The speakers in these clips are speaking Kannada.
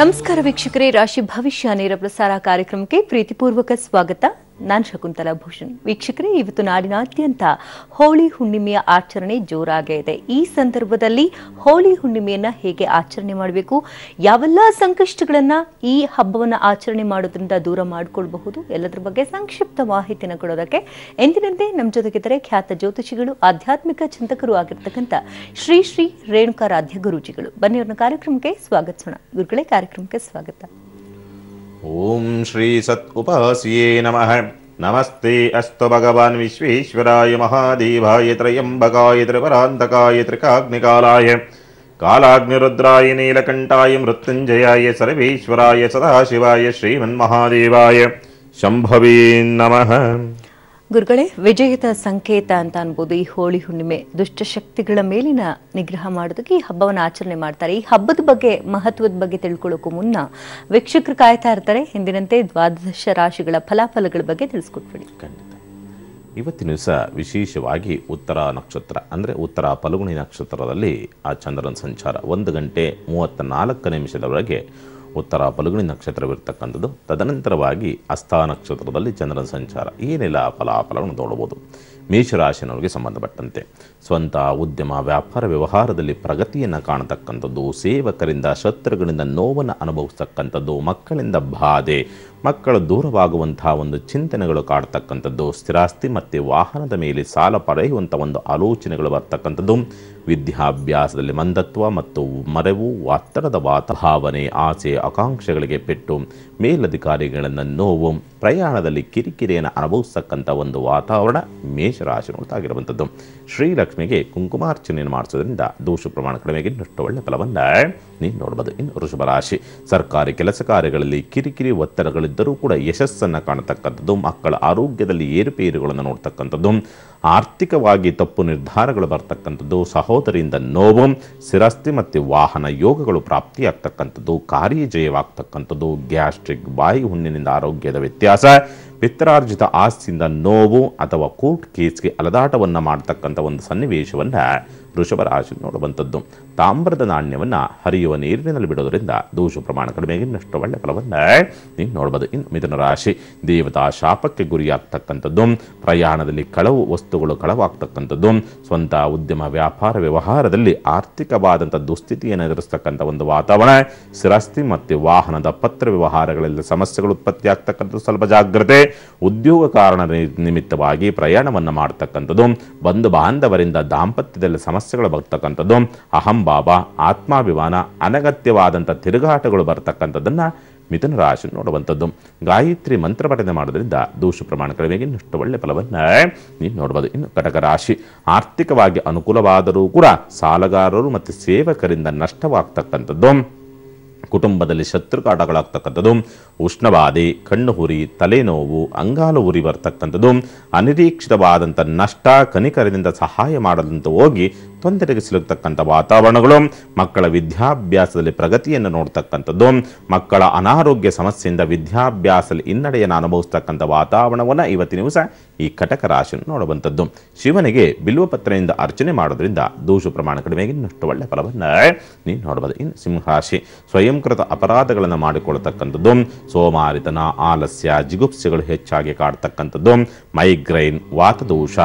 ನಮಸ್ಕಾರ ವೀಕ್ಷಕರೇ ರಾಶಿ ಭವಿಷ್ಯ ನೇರ ಪ್ರಸಾರ ಕಾರ್ಯಕ್ರಮಕ್ಕೆ ಪ್ರೀತಿಪೂರ್ವಕ ಸ್ವಾಗತ ನಾನು ಶಕುಂತಲಾ ಭೂಷಣ್ ವೀಕ್ಷಕರೇ ಇವತ್ತು ನಾಡಿನಾದ್ಯಂತ ಹೋಳಿ ಹುಣ್ಣಿಮೆಯ ಆಚರಣೆ ಜೋರಾಗಿದೆ ಈ ಸಂದರ್ಭದಲ್ಲಿ ಹೋಳಿ ಹುಣ್ಣಿಮೆಯನ್ನ ಹೇಗೆ ಆಚರಣೆ ಮಾಡಬೇಕು ಯಾವೆಲ್ಲ ಸಂಕಷ್ಟಗಳನ್ನ ಈ ಹಬ್ಬವನ್ನು ಆಚರಣೆ ಮಾಡೋದ್ರಿಂದ ದೂರ ಮಾಡಿಕೊಳ್ಬಹುದು ಎಲ್ಲದರ ಬಗ್ಗೆ ಸಂಕ್ಷಿಪ್ತ ಮಾಹಿತಿಯನ್ನು ಕೊಡೋದಕ್ಕೆ ಎಂದಿನಂತೆ ನಮ್ಮ ಜೊತೆಗಿದ್ದರೆ ಖ್ಯಾತ ಜ್ಯೋತಿಷಿಗಳು ಆಧ್ಯಾತ್ಮಿಕ ಚಿಂತಕರು ಆಗಿರ್ತಕ್ಕಂಥ ಶ್ರೀ ಶ್ರೀ ರೇಣುಕಾರಾಧ್ಯ ಗುರುಜಿಗಳು ಬನ್ನಿ ಅವರ ಕಾರ್ಯಕ್ರಮಕ್ಕೆ ಸ್ವಾಗತಿಸೋಣ ಗುರುಗಳೇ ಕಾರ್ಯಕ್ರಮಕ್ಕೆ ಸ್ವಾಗತ ಓಂ ಶ್ರೀ ಸತ್ ಉಪಾಸಿಯೇ ನಮಃ नमस्ते अस्तु भगवान् विश्वेश्वराय महादेवाय त्रयम्बकाय त्रिपरान्तकाय त्रिकाग्निकालाय कालाग्निरुद्राय नीलकण्ठाय मृत्युञ्जयाय सर्वेश्वराय सदाशिवाय श्रीमन्महादेवाय शम्भवे नमः ಗುರುಗಳೇ ವಿಜಯದ ಸಂಕೇತ ಅಂತ ಅನ್ಬೋದು ಈ ಹೋಳಿ ಹುಣ್ಣಿಮೆ ದುಷ್ಟಶಕ್ತಿಗಳ ಮೇಲಿನ ನಿಗ್ರಹ ಮಾಡೋದಕ್ಕೆ ಈ ಹಬ್ಬವನ್ನು ಆಚರಣೆ ಮಾಡ್ತಾರೆ ಈ ಹಬ್ಬದ ಬಗ್ಗೆ ಮಹತ್ವದ ಬಗ್ಗೆ ತಿಳ್ಕೊಳ್ಳೋಕ್ಕೂ ಮುನ್ನ ವೀಕ್ಷಕರು ಕಾಯ್ತಾ ಇರ್ತಾರೆ ಹಿಂದಿನಂತೆ ದ್ವಾದಶ ರಾಶಿಗಳ ಫಲಾಫಲಗಳ ಬಗ್ಗೆ ತಿಳಿಸ್ಕೊಟ್ಬಿಡಿ ಖಂಡಿತ ಇವತ್ತಿನ ದಿವಸ ವಿಶೇಷವಾಗಿ ಉತ್ತರ ನಕ್ಷತ್ರ ಅಂದರೆ ಉತ್ತರ ಫಲಗುಣಿ ನಕ್ಷತ್ರದಲ್ಲಿ ಆ ಚಂದ್ರನ ಸಂಚಾರ ಒಂದು ಗಂಟೆ ಮೂವತ್ತ ನಾಲ್ಕು ನಿಮಿಷದವರೆಗೆ ಉತ್ತರ ಫಲಗುಣಿ ನಕ್ಷತ್ರವಿರ್ತಕ್ಕಂಥದ್ದು ತದನಂತರವಾಗಿ ಅಸ್ಥಾ ನಕ್ಷತ್ರದಲ್ಲಿ ಚಂದ್ರನ ಸಂಚಾರ ಏನೆಲ್ಲ ಫಲಾಫಲವನ್ನು ನೋಡಬಹುದು ಮೇಷರಾಶಿನವರಿಗೆ ಸಂಬಂಧಪಟ್ಟಂತೆ ಸ್ವಂತ ಉದ್ಯಮ ವ್ಯಾಪಾರ ವ್ಯವಹಾರದಲ್ಲಿ ಪ್ರಗತಿಯನ್ನು ಕಾಣತಕ್ಕಂಥದ್ದು ಸೇವಕರಿಂದ ಶತ್ರುಗಳಿಂದ ನೋವನ್ನು ಅನುಭವಿಸ್ತಕ್ಕಂಥದ್ದು ಮಕ್ಕಳಿಂದ ಬಾಧೆ ಮಕ್ಕಳು ದೂರವಾಗುವಂತಹ ಒಂದು ಚಿಂತನೆಗಳು ಕಾಡ್ತಕ್ಕಂಥದ್ದು ಸ್ಥಿರಾಸ್ತಿ ಮತ್ತು ವಾಹನದ ಮೇಲೆ ಸಾಲ ಪಡೆಯುವಂಥ ಒಂದು ಆಲೋಚನೆಗಳು ಬರ್ತಕ್ಕಂಥದ್ದು ವಿದ್ಯಾಭ್ಯಾಸದಲ್ಲಿ ಮಂದತ್ವ ಮತ್ತು ಮರೆವು ಒತ್ತಡದ ವಾತಾವರಣೆ ಆಸೆ ಆಕಾಂಕ್ಷೆಗಳಿಗೆ ಪೆಟ್ಟು ಮೇಲಧಿಕಾರಿಗಳನ್ನು ನೋವು ಪ್ರಯಾಣದಲ್ಲಿ ಕಿರಿಕಿರಿಯನ್ನು ಅನುಭವಿಸ್ತಕ್ಕಂಥ ಒಂದು ವಾತಾವರಣ ಮೇಷರಾಶಿ ನೋಡ್ತಾಗಿರುವಂಥದ್ದು ಶ್ರೀಲಕ್ಷ್ಮಿಗೆ ಕುಂಕುಮಾರ್ಚನೆಯನ್ನು ಮಾಡಿಸೋದ್ರಿಂದ ದೋಷ ಪ್ರಮಾಣ ಕಡಿಮೆಗೆ ಇನ್ನಷ್ಟು ಒಳ್ಳೆಯ ಫಲವನ್ನು ನೀವು ನೋಡ್ಬೋದು ಇನ್ನು ವೃಷಭ ರಾಶಿ ಸರ್ಕಾರಿ ಕೆಲಸ ಕಾರ್ಯಗಳಲ್ಲಿ ಕಿರಿಕಿರಿ ಒತ್ತಡಗಳು ಮಕ್ಕಳಿದ್ದರೂ ಕೂಡ ಯಶಸ್ಸನ್ನು ಕಾಣತಕ್ಕಂಥದ್ದು ಮಕ್ಕಳ ಆರೋಗ್ಯದಲ್ಲಿ ಏರುಪೇರುಗಳನ್ನು ನೋಡ್ತಕ್ಕಂಥದ್ದು ಆರ್ಥಿಕವಾಗಿ ತಪ್ಪು ನಿರ್ಧಾರಗಳು ಬರ್ತಕ್ಕಂಥದ್ದು ಸಹೋದರಿಯಿಂದ ನೋವು ಸ್ಥಿರಾಸ್ತಿ ಮತ್ತು ವಾಹನ ಯೋಗಗಳು ಪ್ರಾಪ್ತಿಯಾಗ್ತಕ್ಕಂಥದ್ದು ಕಾರ್ಯ ಜಯವಾಗ್ತಕ್ಕಂಥದ್ದು ಗ್ಯಾಸ್ಟ್ರಿಕ್ ಬಾಯಿ ಹುಣ್ಣಿನಿಂದ ಆರೋಗ್ಯದ ವ್ಯತ್ಯಾಸ ಪಿತ್ರಾರ್ಜಿತ ಆಸ್ತಿಯಿಂದ ನೋವು ಅಥವಾ ಕೋರ್ಟ್ ಕೇಸ್ಗೆ ಅಲದಾಟವನ್ನು ಮಾಡ್ತಕ್ಕಂಥ ಒಂದು ಸನ್ನಿವೇಶವನ್ನು ವೃಷಭ ರಾಶಿ ನೋಡುವಂಥದ್ದು ತಾಮ್ರದ ನಾಣ್ಯವನ್ನು ಹರಿಯುವ ನೀರಿನಲ್ಲಿ ಬಿಡೋದರಿಂದ ದೋಷ ಪ್ರಮಾಣ ಕಡಿಮೆ ಇನ್ನಷ್ಟು ಒಳ್ಳೆ ಫಲವನ್ನು ನೀವು ನೋಡ್ಬೋದು ಇನ್ನು ಮಿಥುನ ರಾಶಿ ದೇವತಾ ಶಾಪಕ್ಕೆ ಗುರಿಯಾಗ್ತಕ್ಕಂಥದ್ದು ಪ್ರಯಾಣದಲ್ಲಿ ಕಳವು ವಸ್ತುಗಳು ಕಳವಾಗ್ತಕ್ಕಂಥದ್ದು ಸ್ವಂತ ಉದ್ಯಮ ವ್ಯಾಪಾರ ವ್ಯವಹಾರದಲ್ಲಿ ಆರ್ಥಿಕವಾದಂಥ ದುಸ್ಥಿತಿಯನ್ನು ಎದುರಿಸ್ತಕ್ಕಂಥ ಒಂದು ವಾತಾವರಣ ಸ್ಥಿರಾಸ್ತಿ ಮತ್ತು ವಾಹನದ ಪತ್ರ ವ್ಯವಹಾರಗಳಲ್ಲಿ ಸಮಸ್ಯೆಗಳು ಉತ್ಪತ್ತಿ ಆಗ್ತಕ್ಕಂಥದ್ದು ಸ್ವಲ್ಪ ಜಾಗ್ರತೆ ಉದ್ಯೋಗ ಕಾರಣ ನಿಮಿತ್ತವಾಗಿ ಪ್ರಯಾಣವನ್ನು ಮಾಡ್ತಕ್ಕಂಥದ್ದು ಬಂಧು ಬಾಂಧವರಿಂದ ದಾಂಪತ್ಯದಲ್ಲಿ ಸಮಸ್ಯೆ ಸಮಸ್ಯೆಗಳು ಬರ್ತಕ್ಕಂಥದ್ದು ಅಹಂಭಾವ ಆತ್ಮಾಭಿಮಾನ ಅನಗತ್ಯವಾದಂಥ ತಿರುಗಾಟಗಳು ಬರ್ತಕ್ಕಂಥದ್ದನ್ನು ಮಿಥುನ ರಾಶಿ ನೋಡುವಂಥದ್ದು ಗಾಯತ್ರಿ ಮಂತ್ರ ಪಠನೆ ಮಾಡೋದ್ರಿಂದ ದೋಷ ಪ್ರಮಾಣ ಕಡಿಮೆ ಇನ್ನಷ್ಟು ಒಳ್ಳೆ ಫಲವನ್ನು ನೀವು ನೋಡ್ಬೋದು ಇನ್ನು ಕಟಕ ರಾಶಿ ಆರ್ಥಿಕವಾಗಿ ಅನುಕೂಲವಾದರೂ ಕೂಡ ಸಾಲಗಾರರು ಮತ್ತು ಸೇವಕರಿಂದ ನಷ್ಟವಾಗ್ತಕ್ಕಂಥದ್ದು ಕುಟುಂಬದಲ್ಲಿ ಕಾಟಗಳಾಗ್ತಕ್ಕಂಥದ್ದು ಉಷ್ಣವಾದಿ ಕಣ್ಣು ಹುರಿ ತಲೆನೋವು ಅಂಗಾಲು ಉರಿ ಬರ್ತಕ್ಕಂಥದ್ದು ಅನಿರೀಕ್ಷಿತವಾದಂಥ ನಷ್ಟ ಕನಿಕರದಿಂದ ಸಹಾಯ ಮಾಡದಂತ ಹೋಗಿ ತೊಂದರೆಗೆ ಸಿಲುಕ್ತಕ್ಕಂಥ ವಾತಾವರಣಗಳು ಮಕ್ಕಳ ವಿದ್ಯಾಭ್ಯಾಸದಲ್ಲಿ ಪ್ರಗತಿಯನ್ನು ನೋಡ್ತಕ್ಕಂಥದ್ದು ಮಕ್ಕಳ ಅನಾರೋಗ್ಯ ಸಮಸ್ಯೆಯಿಂದ ವಿದ್ಯಾಭ್ಯಾಸದಲ್ಲಿ ಹಿನ್ನಡೆಯನ್ನು ಅನುಭವಿಸ್ತಕ್ಕಂಥ ವಾತಾವರಣವನ್ನು ಇವತ್ತಿನ ದಿವಸ ಈ ಕಟಕ ರಾಶಿಯನ್ನು ನೋಡುವಂಥದ್ದು ಶಿವನಿಗೆ ಬಿಲ್ವಪತ್ರೆಯಿಂದ ಅರ್ಚನೆ ಮಾಡೋದ್ರಿಂದ ದೋಷ ಪ್ರಮಾಣ ಕಡಿಮೆಗೆ ಇನ್ನಷ್ಟು ಒಳ್ಳೆ ಫಲವನ್ನು ನೀವು ನೋಡಬಹುದು ಇನ್ನು ಸಿಂಹರಾಶಿ ಸ್ವಯಂಕೃತ ಅಪರಾಧಗಳನ್ನು ಮಾಡಿಕೊಳ್ಳತಕ್ಕಂಥದ್ದು ಸೋಮಾರಿತನ ಆಲಸ್ಯ ಜಿಗುಪ್ಸೆಗಳು ಹೆಚ್ಚಾಗಿ ಕಾಡ್ತಕ್ಕಂಥದ್ದು ಮೈಗ್ರೈನ್ ವಾತದೋಷ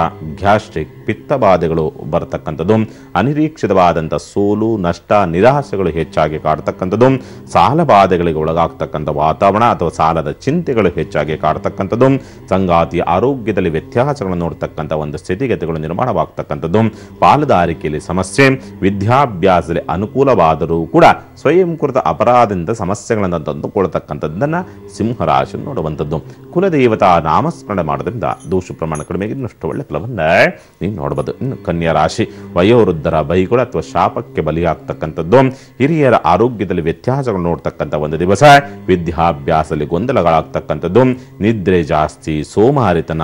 ಗ್ಯಾಸ್ಟ್ರಿಕ್ ಪಿತ್ತಬಾಧೆಗಳು ಬರತಕ್ಕಂಥದ್ದು ಅನಿರೀಕ್ಷಿತವಾದಂಥ ಸೋಲು ನಷ್ಟ ನಿರಾಸೆಗಳು ಹೆಚ್ಚಾಗಿ ಕಾಡ್ತಕ್ಕಂಥದ್ದು ಸಾಲ ಬಾಧೆಗಳಿಗೆ ಒಳಗಾಗ್ತಕ್ಕಂಥ ವಾತಾವರಣ ಅಥವಾ ಸಾಲದ ಚಿಂತೆಗಳು ಹೆಚ್ಚಾಗಿ ಕಾಡ್ತಕ್ಕಂಥದ್ದು ಸಂಗಾತಿಯ ಆರೋಗ್ಯದಲ್ಲಿ ವ್ಯತ್ಯಾಸಗಳನ್ನು ನೋಡ್ತಕ್ಕಂಥ ಒಂದು ಸ್ಥಿತಿಗತಿಗಳು ನಿರ್ಮಾಣವಾಗ್ತಕ್ಕಂಥದ್ದು ಪಾಲುದಾರಿಕೆಯಲ್ಲಿ ಸಮಸ್ಯೆ ವಿದ್ಯಾಭ್ಯಾಸದಲ್ಲಿ ಅನುಕೂಲವಾದರೂ ಕೂಡ ಸ್ವಯಂಕೃತ ಅಪರಾಧದಿಂದ ಸಮಸ್ಯೆಗಳನ್ನು ತಂದುಕೊಳ್ತಕ್ಕಂಥದ್ದನ್ನು ಸಿಂಹರಾಶಿ ನೋಡುವಂಥದ್ದು ಕುಲದೇವತಾ ನಾಮಸ್ಮರಣೆ ಮಾಡೋದ್ರಿಂದ ದೋಷ ಪ್ರಮಾಣ ಕಡಿಮೆಗೆ ಇನ್ನಷ್ಟು ಒಳ್ಳೆ ಫಲವನ್ನು ನೋಡಬಹುದು ಇನ್ನು ಕನ್ಯಾ ರಾಶಿ ವಯೋವೃದ್ಧರ ಬೈಗಳು ಅಥವಾ ಶಾಪಕ್ಕೆ ಬಲಿಯಾಗ್ತಕ್ಕಂಥದ್ದು ಹಿರಿಯರ ಆರೋಗ್ಯದಲ್ಲಿ ವ್ಯತ್ಯಾಸಗಳು ನೋಡ್ತಕ್ಕಂಥ ಒಂದು ದಿವಸ ವಿದ್ಯಾಭ್ಯಾಸದಲ್ಲಿ ಗೊಂದಲಗಳಾಗ್ತಕ್ಕಂಥದ್ದು ನಿದ್ರೆ ಜಾಸ್ತಿ ಸೋಮಾರಿತನ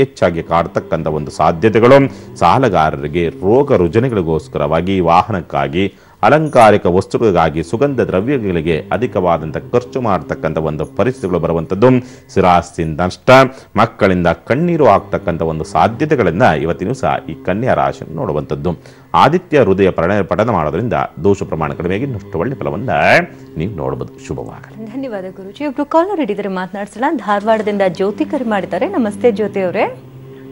ಹೆಚ್ಚಾಗಿ ಕಾಡ್ತಕ್ಕಂಥ ಒಂದು ಸಾಧ್ಯತೆಗಳು ಸಾಲಗಾರರಿಗೆ ರೋಗ ರುಜನೆಗಳಿಗೋಸ್ಕರವಾಗಿ ವಾಹನಕ್ಕಾಗಿ ಅಲಂಕಾರಿಕ ವಸ್ತುಗಳಿಗಾಗಿ ಸುಗಂಧ ದ್ರವ್ಯಗಳಿಗೆ ಅಧಿಕವಾದಂಥ ಖರ್ಚು ಮಾಡತಕ್ಕಂಥ ಒಂದು ಪರಿಸ್ಥಿತಿಗಳು ಬರುವಂಥದ್ದು ಸ್ಥಿರಾಸ್ತಿಯಿಂದ ನಷ್ಟ ಮಕ್ಕಳಿಂದ ಕಣ್ಣೀರು ಆಗ್ತಕ್ಕಂಥ ಒಂದು ಸಾಧ್ಯತೆಗಳನ್ನು ಇವತ್ತಿನ ಸಹ ಈ ಕನ್ಯಾ ರಾಶಿಯನ್ನು ನೋಡುವಂಥದ್ದು ಆದಿತ್ಯ ಹೃದಯ ಪ್ರಣಯ ಪಠನ ಮಾಡೋದ್ರಿಂದ ದೋಷ ಪ್ರಮಾಣ ಕಡಿಮೆಯಾಗಿ ನಷ್ಟು ಒಳ್ಳೆ ಫಲವನ್ನ ನೀವು ನೋಡಬಹುದು ಶುಭವಾಗಲಿ ಧನ್ಯವಾದ ಗುರುಜಿ ಒಬ್ರು ಕಾಲರ್ ಹಿಡಿದರೆ ಮಾತನಾಡಿಸಲ್ಲ ಧಾರವಾಡದಿಂದ ಜ್ಯೋತಿ ಕರೆ ಮಾಡಿದ್ದಾರೆ ನಮಸ್ತೆ ಜ್ಯೋತಿ ಅವರೇ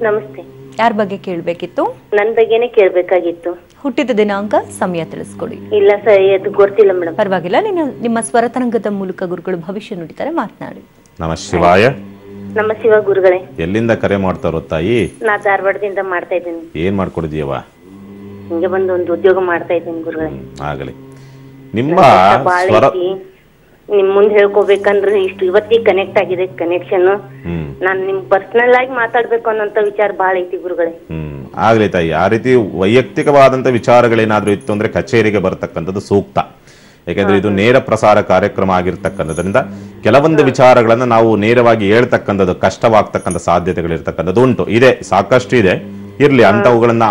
ನಮಸ್ತೆ ಯಾರ ಬಗ್ಗೆ ಕೇಳಬೇಕಿತ್ತು ನನ್ನ ಬಗ್ಗೆನೇ ಕೇಳಬೇಕಾಗಿತ್ತು ಹುಟ್ಟಿದ ದಿನಾಂಕ ಸಮಯ ತಿಳಿಸ್ಕೊಡಿ ಇಲ್ಲ ಸರ್ ಅದು ಗೊತ್ತಿಲ್ಲ ಮೇಡಮ್ ಪರವಾಗಿಲ್ಲ ನೀನು ನಿಮ್ಮ ಸ್ವರತರಂಗದ ಮೂಲಕ ಗುರುಗಳು ಭವಿಷ್ಯ ನುಡಿತಾರೆ ಮಾತನಾಡಿ ನಮ ಶಿವಾಯ ನಮ್ಮ ಶಿವ ಗುರುಗಳೇ ಎಲ್ಲಿಂದ ಕರೆ ಮಾಡ್ತಾರೋ ತಾಯಿ ನಾ ಧಾರವಾಡದಿಂದ ಮಾಡ್ತಾ ಇದ್ದೀನಿ ಏನ್ ಮಾಡ್ಕೊಡಿದೀಯವ ಹಿಂಗೆ ಬಂದು ಒಂದು ಉದ್ಯೋಗ ಮಾಡ್ತಾ ಇದ್ದೀನಿ ಗುರುಗಳೇ ಆಗಲಿ ನಿಮ್ಮ ಸ್ವರ ನಿಮ್ ಮುಂದ್ ಹೇಳ್ಕೊಬೇಕಂದ್ರೆ ಇಷ್ಟು ಇವತ್ತಿಗೆ ಕನೆಕ್ಟ್ ಆಗಿದೆ ಕನೆಕ್ಷನ್ ನಾನ್ ನಿಮ್ ಪರ್ಸನಲ್ ಆಗಿ ಮಾತಾಡ್ಬೇಕು ಅನ್ನೋಂತ ವಿಚಾರ ಬಹಳ ಐತಿ ಗುರುಗಳೇ ಆಗ್ಲಿ ತಾಯಿ ಆ ರೀತಿ ವೈಯಕ್ತಿಕವಾದಂತಹ ವಿಚಾರಗಳೇನಾದರೂ ಇತ್ತು ಅಂದ್ರೆ ಕಚೇರಿಗೆ ಬರತಕ್ಕಂಥದ್ದು ಸೂಕ್ತ ಯಾಕಂದ್ರೆ ಇದು ನೇರ ಪ್ರಸಾರ ಕಾರ್ಯಕ್ರಮ ಆಗಿರ್ತಕ್ಕಂಥದ್ರಿಂದ ಕೆಲವೊಂದು ವಿಚಾರಗಳನ್ನ ನಾವು ನೇರವಾಗಿ ಹೇಳ್ತಕ್ಕಂಥದ್ದು ಕಷ್ಟವಾಗ್ತಕ್ಕಂಥ ಸಾಧ್ಯತೆಗಳಿರ್ತಕ್ಕಂಥದ್ದು ಉಂಟು ಇದೆ ಸಾಕಷ್ಟು ಇದೆ ಇರ್ಲಿ ಅಂಥವುಗಳನ್ನು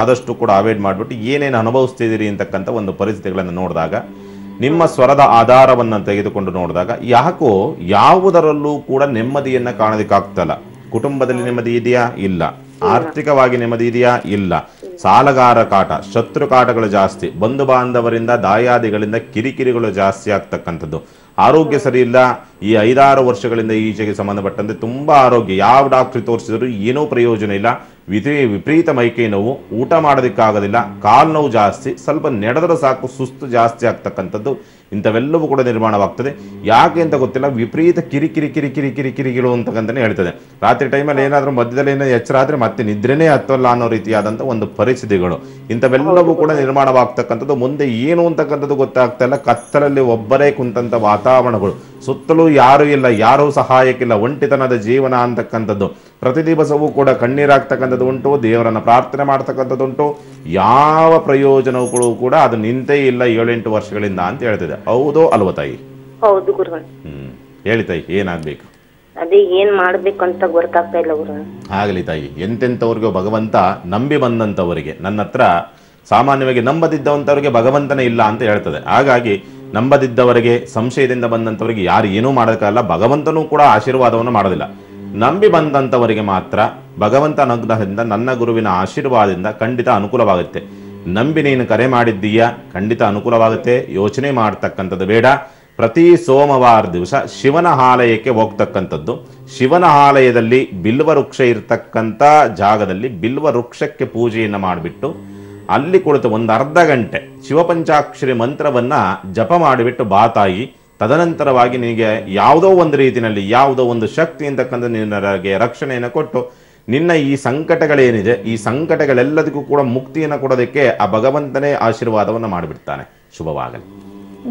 ಆದಷ್ಟು ಕೂಡ ಅವಾಯ್ಡ್ ಮಾಡ್ಬಿಟ್ಟು ಏನೇನು ಅನುಭವಿಸ್ತಿದ್ದೀರಿ ಅಂತಕ್ಕಂಥ ಒಂದು ಪರಿಸ್ಥಿತಿಗಳನ್ನು ನೋಡಿದಾಗ ನಿಮ್ಮ ಸ್ವರದ ಆಧಾರವನ್ನು ತೆಗೆದುಕೊಂಡು ನೋಡಿದಾಗ ಯಾಕೋ ಯಾವುದರಲ್ಲೂ ಕೂಡ ನೆಮ್ಮದಿಯನ್ನು ಕಾಣೋದಕ್ಕಾಗ್ತಲ್ಲ ಕುಟುಂಬದಲ್ಲಿ ನೆಮ್ಮದಿ ಇದೆಯಾ ಇಲ್ಲ ಆರ್ಥಿಕವಾಗಿ ನೆಮ್ಮದಿ ಇದೆಯಾ ಇಲ್ಲ ಸಾಲಗಾರ ಕಾಟ ಶತ್ರು ಕಾಟಗಳು ಜಾಸ್ತಿ ಬಂಧು ಬಾಂಧವರಿಂದ ದಾಯಾದಿಗಳಿಂದ ಕಿರಿಕಿರಿಗಳು ಜಾಸ್ತಿ ಆಗ್ತಕ್ಕಂಥದ್ದು ಆರೋಗ್ಯ ಸರಿ ಇಲ್ಲ ಈ ಐದಾರು ವರ್ಷಗಳಿಂದ ಈಚೆಗೆ ಸಂಬಂಧಪಟ್ಟಂತೆ ತುಂಬಾ ಆರೋಗ್ಯ ಯಾವ ಡಾಕ್ಟ್ರಿ ತೋರಿಸಿದ್ರು ಏನೂ ಪ್ರಯೋಜನ ಇಲ್ಲ ವಿಧಿ ವಿಪರೀತ ಮೈಕೈ ನೋವು ಊಟ ಮಾಡೋದಕ್ಕಾಗೋದಿಲ್ಲ ಕಾಲು ನೋವು ಜಾಸ್ತಿ ಸ್ವಲ್ಪ ನಡೆದ್ರೆ ಸಾಕು ಸುಸ್ತು ಜಾಸ್ತಿ ಆಗ್ತಕ್ಕಂಥದ್ದು ಇಂಥವೆಲ್ಲವೂ ಕೂಡ ನಿರ್ಮಾಣವಾಗ್ತದೆ ಯಾಕೆ ಅಂತ ಗೊತ್ತಿಲ್ಲ ವಿಪರೀತ ಕಿರಿಕಿರಿ ಕಿರಿಕಿರಿ ಕಿರಿಕಿರಿಗಳು ಅಂತಕ್ಕಂಥ ಹೇಳ್ತದೆ ರಾತ್ರಿ ಟೈಮಲ್ಲಿ ಏನಾದರೂ ಮಧ್ಯದಲ್ಲಿ ಏನೋ ಎಚ್ಚರ ಆದರೆ ಮತ್ತೆ ನಿದ್ರೆನೇ ಹತ್ತಲ್ಲ ಅನ್ನೋ ರೀತಿಯಾದಂಥ ಒಂದು ಪರಿಸ್ಥಿತಿಗಳು ಇಂಥವೆಲ್ಲವೂ ಕೂಡ ನಿರ್ಮಾಣವಾಗ್ತಕ್ಕಂಥದ್ದು ಮುಂದೆ ಏನು ಅಂತಕ್ಕಂಥದ್ದು ಗೊತ್ತಾಗ್ತಾ ಇಲ್ಲ ಕತ್ತಲಲ್ಲಿ ಒಬ್ಬರೇ ಕುಂತಂಥ ವಾತಾವರಣಗಳು ಸುತ್ತಲೂ ಯಾರೂ ಇಲ್ಲ ಯಾರೂ ಸಹಾಯಕ್ಕಿಲ್ಲ ಒಂಟಿತನದ ಜೀವನ ಅಂತಕ್ಕಂಥದ್ದು ಪ್ರತಿ ದಿವಸವೂ ಕೂಡ ಕಣ್ಣೀರಾಗ್ತಕ್ಕಂಥದ್ದು ಉಂಟು ದೇವರನ್ನು ಪ್ರಾರ್ಥನೆ ಮಾಡ್ತಕ್ಕಂಥದ್ದುಂಟು ಯಾವ ಪ್ರಯೋಜನಗಳು ಕೂಡ ಅದು ನಿಂತೇ ಇಲ್ಲ ಏಳೆಂಟು ವರ್ಷಗಳಿಂದ ಅಂತ ಹೇಳ್ತಿದೆ ಹೌದೋ ಅಲ್ವ ತಾಯಿ ಹೌದು ಹ್ಮ್ ಹೇಳಿ ತಾಯಿ ಏನಾಗ್ಬೇಕು ಅದೇ ಏನ್ ಮಾಡ್ಬೇಕು ಅಂತ ಗೊತ್ತಾಗ್ತಾ ಇಲ್ಲ ಗುರು ಆಗಲಿ ತಾಯಿ ಎಂತೆಂಥವ್ರಿಗೂ ಭಗವಂತ ನಂಬಿ ಬಂದಂತವರಿಗೆ ನನ್ನ ಹತ್ರ ಸಾಮಾನ್ಯವಾಗಿ ನಂಬದಿದ್ದವಂತವ್ರಿಗೆ ಭಗವಂತನೇ ಇಲ್ಲ ಅಂತ ಹೇಳ್ತದೆ ಹಾಗಾಗಿ ನಂಬದಿದ್ದವರಿಗೆ ಸಂಶಯದಿಂದ ಬಂದಂತವರಿಗೆ ಯಾರು ಏನೂ ಮಾಡೋಕ್ಕಲ್ಲ ಭಗವಂತನೂ ಕೂಡ ಆಶೀರ್ವಾದವನ್ನು ಮಾಡೋದಿಲ್ಲ ನಂಬಿ ಬಂದಂಥವರಿಗೆ ಮಾತ್ರ ಭಗವಂತ ಅನುಗ್ರಹದಿಂದ ನನ್ನ ಗುರುವಿನ ಆಶೀರ್ವಾದದಿಂದ ಖಂಡಿತ ಅನುಕೂಲವಾಗುತ್ತೆ ನಂಬಿ ನೀನು ಕರೆ ಮಾಡಿದ್ದೀಯಾ ಖಂಡಿತ ಅನುಕೂಲವಾಗುತ್ತೆ ಯೋಚನೆ ಮಾಡ್ತಕ್ಕಂಥದ್ದು ಬೇಡ ಪ್ರತಿ ಸೋಮವಾರ ದಿವಸ ಶಿವನ ಆಲಯಕ್ಕೆ ಹೋಗ್ತಕ್ಕಂಥದ್ದು ಶಿವನ ಆಲಯದಲ್ಲಿ ಬಿಲ್ವ ವೃಕ್ಷ ಇರತಕ್ಕಂಥ ಜಾಗದಲ್ಲಿ ಬಿಲ್ವ ವೃಕ್ಷಕ್ಕೆ ಪೂಜೆಯನ್ನು ಮಾಡಿಬಿಟ್ಟು ಅಲ್ಲಿ ಕುಳಿತು ಒಂದು ಅರ್ಧ ಗಂಟೆ ಶಿವಪಂಚಾಕ್ಷರಿ ಮಂತ್ರವನ್ನು ಜಪ ಮಾಡಿಬಿಟ್ಟು ಬಾತಾಯಿ ತದನಂತರವಾಗಿ ನಿನಗೆ ಯಾವುದೋ ಒಂದು ರೀತಿಯಲ್ಲಿ ಯಾವುದೋ ಒಂದು ಶಕ್ತಿ ಅಂತಕ್ಕಂಥ ನಿನ್ನಗೆ ರಕ್ಷಣೆಯನ್ನು ಕೊಟ್ಟು ನಿನ್ನ ಈ ಸಂಕಟಗಳೇನಿದೆ ಈ ಸಂಕಟಗಳೆಲ್ಲದಕ್ಕೂ ಕೂಡ ಮುಕ್ತಿಯನ್ನು ಕೊಡೋದಕ್ಕೆ ಆ ಭಗವಂತನೇ ಆಶೀರ್ವಾದವನ್ನು ಮಾಡಿಬಿಡ್ತಾನೆ ಶುಭವಾಗಲಿ